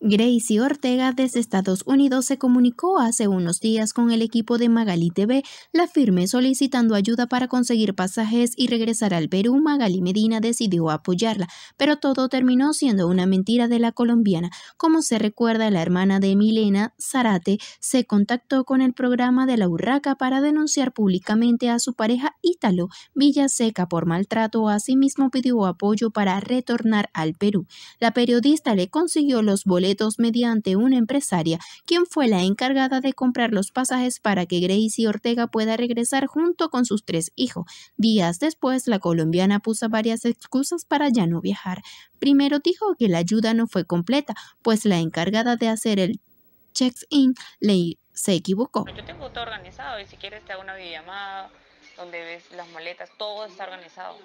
Gracie Ortega desde Estados Unidos se comunicó hace unos días con el equipo de Magali TV, la firme solicitando ayuda para conseguir pasajes y regresar al Perú. Magali Medina decidió apoyarla, pero todo terminó siendo una mentira de la colombiana. Como se recuerda, la hermana de Milena, Zarate, se contactó con el programa de la Urraca para denunciar públicamente a su pareja Ítalo Villaseca por maltrato. Asimismo, pidió apoyo para retornar al Perú. La periodista le consiguió los boletos mediante una empresaria, quien fue la encargada de comprar los pasajes para que Gracie Ortega pueda regresar junto con sus tres hijos. Días después, la colombiana puso varias excusas para ya no viajar. Primero dijo que la ayuda no fue completa, pues la encargada de hacer el check-in se equivocó. Yo tengo todo organizado y si quieres te hago una videollamada donde ves las maletas, todo está organizado.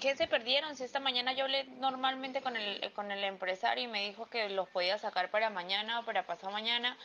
¿Qué se perdieron? Si esta mañana yo hablé normalmente con el, con el empresario y me dijo que los podía sacar para mañana o para pasado mañana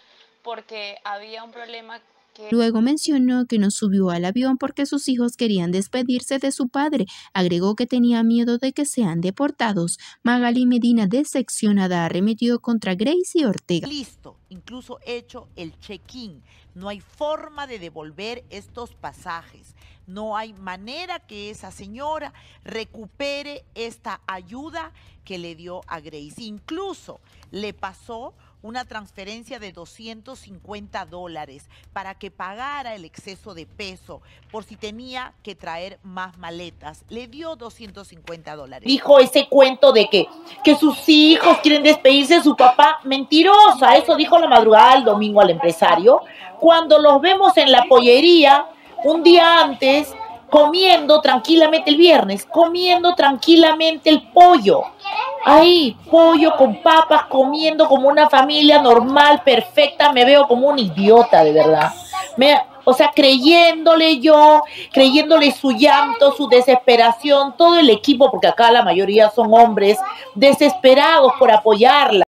porque había un problema que... Luego mencionó que no subió al avión porque sus hijos querían despedirse de su padre. Agregó que tenía miedo de que sean deportados. Magali Medina, decepcionada, arremetió contra y Ortega. Listo, incluso hecho el check-in. No hay forma de devolver estos pasajes. No hay manera que esa señora recupere esta ayuda que le dio a Grace. Incluso le pasó una transferencia de 250 dólares para que pagara el exceso de peso por si tenía que traer más maletas. Le dio 250 dólares. Dijo ese cuento de que, que sus hijos quieren despedirse de su papá. Mentirosa, eso dijo la madrugada del domingo al empresario. Cuando los vemos en la pollería un día antes comiendo tranquilamente el viernes, comiendo tranquilamente el pollo. Ahí, pollo con papas, comiendo como una familia normal, perfecta, me veo como un idiota, de verdad. Me, o sea, creyéndole yo, creyéndole su llanto, su desesperación, todo el equipo, porque acá la mayoría son hombres desesperados por apoyarla.